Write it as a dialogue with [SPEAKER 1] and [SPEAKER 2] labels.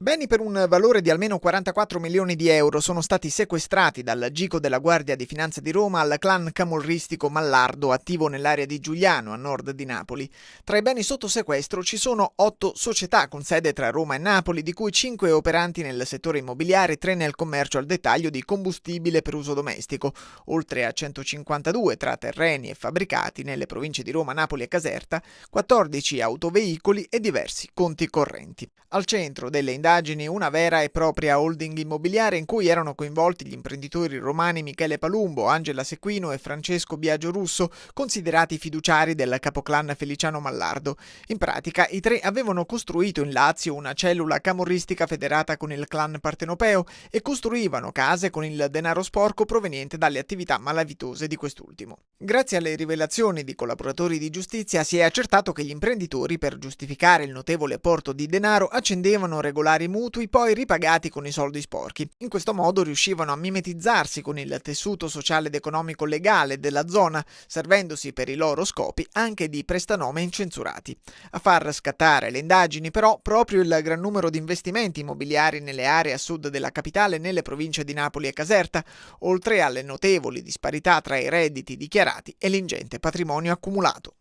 [SPEAKER 1] Beni per un valore di almeno 44 milioni di euro sono stati sequestrati dal Gico della Guardia di Finanza di Roma al clan camorristico Mallardo attivo nell'area di Giuliano a nord di Napoli. Tra i beni sotto sequestro ci sono otto società con sede tra Roma e Napoli, di cui cinque operanti nel settore immobiliare e tre nel commercio al dettaglio di combustibile per uso domestico, oltre a 152 tra terreni e fabbricati nelle province di Roma, Napoli e Caserta, 14 autoveicoli e diversi conti correnti. Al centro delle indagini indagini una vera e propria holding immobiliare in cui erano coinvolti gli imprenditori romani Michele Palumbo, Angela Sequino e Francesco Biagio Russo, considerati fiduciari del capoclan Feliciano Mallardo. In pratica, i tre avevano costruito in Lazio una cellula camorristica federata con il clan partenopeo e costruivano case con il denaro sporco proveniente dalle attività malavitose di quest'ultimo. Grazie alle rivelazioni di collaboratori di giustizia si è accertato che gli imprenditori, per giustificare il notevole porto di denaro, accendevano regolari i mutui poi ripagati con i soldi sporchi. In questo modo riuscivano a mimetizzarsi con il tessuto sociale ed economico legale della zona, servendosi per i loro scopi anche di prestanome incensurati. A far scattare le indagini però proprio il gran numero di investimenti immobiliari nelle aree a sud della capitale e nelle province di Napoli e Caserta, oltre alle notevoli disparità tra i redditi dichiarati e l'ingente patrimonio accumulato.